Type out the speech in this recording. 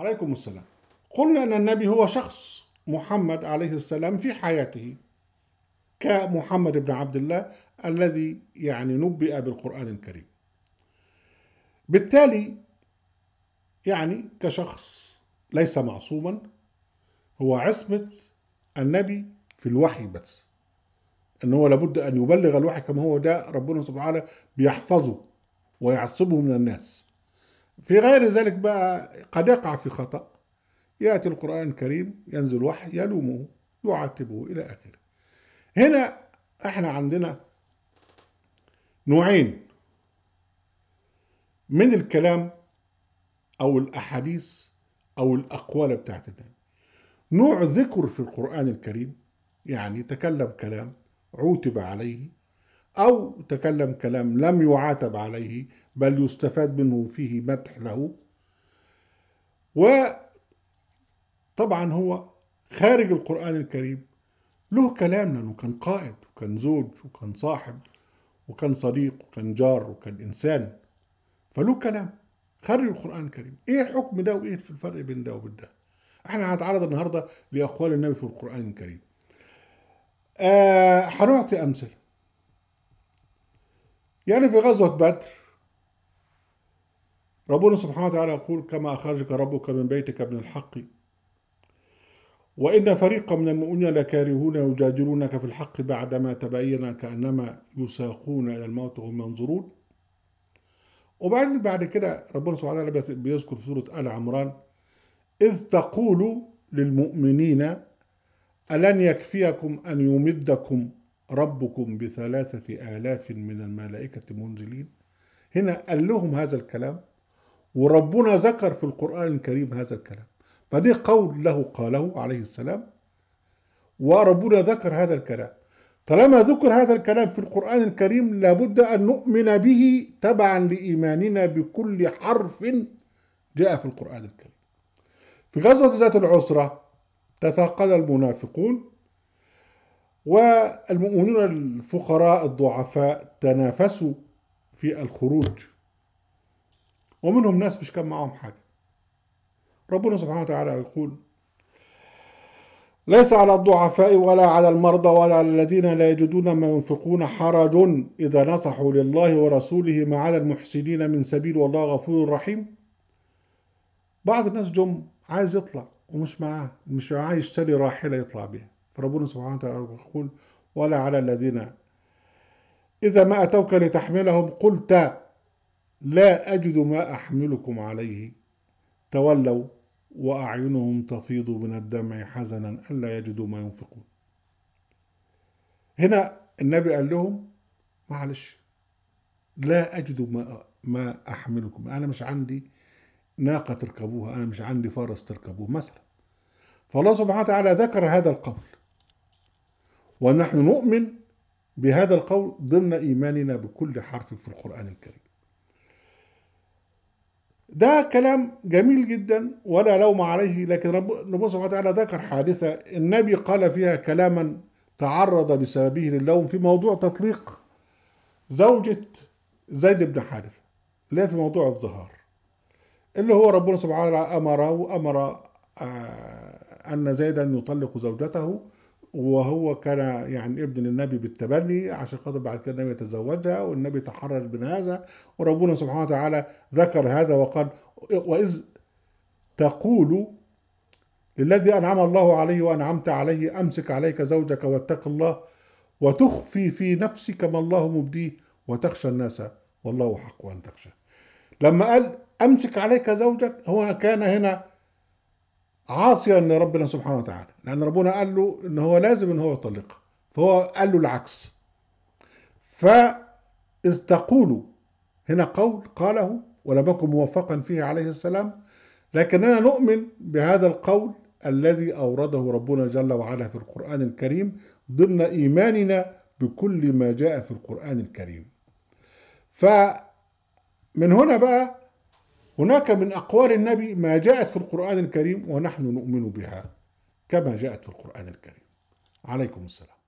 عليكم السلام قلنا أن النبي هو شخص محمد عليه السلام في حياته كمحمد بن عبد الله الذي يعني نبئ بالقرآن الكريم بالتالي يعني كشخص ليس معصوما هو عصمة النبي في الوحي بس ان هو لابد ان يبلغ الوحي كما هو ده ربنا سبحانه بيحفظه ويعصبه من الناس في غير ذلك بقى قد يقع في خطأ يأتي القرآن الكريم ينزل وحي يلومه يعاتبه إلى آخره هنا احنا عندنا نوعين من الكلام أو الأحاديث أو الأقوال بتاعت النبي نوع ذكر في القرآن الكريم يعني تكلم كلام عوتب عليه أو تكلم كلام لم يعاتب عليه بل يستفاد منه فيه مدح له وطبعا هو خارج القرآن الكريم له كلام لأنه كان قائد وكان زوج وكان صاحب وكان صديق وكان جار وكان إنسان فله كلام خارج القرآن الكريم إيه الحكم ده وإيه في الفرق بين ده وبين ده احنا هنتعرض النهاردة لأقوال النبي في القرآن الكريم آه هنعطي أمثلة يعني في غزوة بدر ربنا سبحانه وتعالى يقول كما أخرجك ربك من بيتك من الحق وإن فريقا من المؤمنين لكارهون يجادلونك في الحق بعدما تبين كأنما يساقون إلى الموت وهم ينظرون وبعدين بعد كده ربنا سبحانه وتعالى بيذكر في سورة آل عمران إذ تقول للمؤمنين ألن يكفيكم أن يمدكم ربكم بثلاثة آلاف من الملائكة منزلين هنا قال لهم هذا الكلام وربنا ذكر في القرآن الكريم هذا الكلام فده قول له قاله عليه السلام وربنا ذكر هذا الكلام طالما ذكر هذا الكلام في القرآن الكريم لابد أن نؤمن به تبعا لإيماننا بكل حرف جاء في القرآن الكريم في غزوة ذات العسرة تثاقل المنافقون والمؤمنون الفقراء الضعفاء تنافسوا في الخروج ومنهم ناس مش كان معاهم حاجة ربنا سبحانه وتعالى يقول ليس على الضعفاء ولا على المرضى ولا على الذين لا يجدون ما ينفقون حرج إذا نصحوا لله ورسوله ما على المحسنين من سبيل والله غفور رحيم بعض الناس جم عايز يطلع ومش معاه مش معاه يشتري راحلة يطلع بها ربنا سبحانه وتعالى يقول ولا على الذين إذا ما أتوك لتحملهم قلت لا أجد ما أحملكم عليه تولوا وأعينهم تفيض من الدمع حزنا ألا يجدوا ما ينفقون هنا النبي قال لهم معلش لا أجد ما ما أحملكم أنا مش عندي ناقة تركبوها أنا مش عندي فرس تركبوه مثلا فالله سبحانه وتعالى ذكر هذا القول ونحن نؤمن بهذا القول ضمن إيماننا بكل حرف في القرآن الكريم ده كلام جميل جدا ولا لوم عليه لكن ربنا سبحانه وتعالى ذكر حادثة النبي قال فيها كلاما تعرض بسببه للوم في موضوع تطليق زوجة زيد بن حارثة اللي في موضوع الظهار اللي هو ربنا سبحانه وتعالى أمره أمر آه، أن زيدا يطلق زوجته وهو كان يعني ابن للنبي بالتبني عشان خاطر بعد كده النبي يتزوجها والنبي تحرر من هذا وربنا سبحانه وتعالى ذكر هذا وقال وإذ تقول للذي أنعم الله عليه وأنعمت عليه أمسك عليك زوجك واتق الله وتخفي في نفسك ما الله مبديه وتخشى الناس والله حق أن تخشى لما قال أمسك عليك زوجك هو كان هنا عاصيا لربنا سبحانه وتعالى لأن ربنا قال له إن هو لازم إن هو يطلقها فهو قال له العكس فإذ تقول هنا قول قاله ولم اكن موفقا فيه عليه السلام لكننا نؤمن بهذا القول الذي أورده ربنا جل وعلا في القرآن الكريم ضمن إيماننا بكل ما جاء في القرآن الكريم فمن هنا بقى هناك من أقوال النبي ما جاءت في القرآن الكريم ونحن نؤمن بها كما جاءت في القرآن الكريم عليكم السلام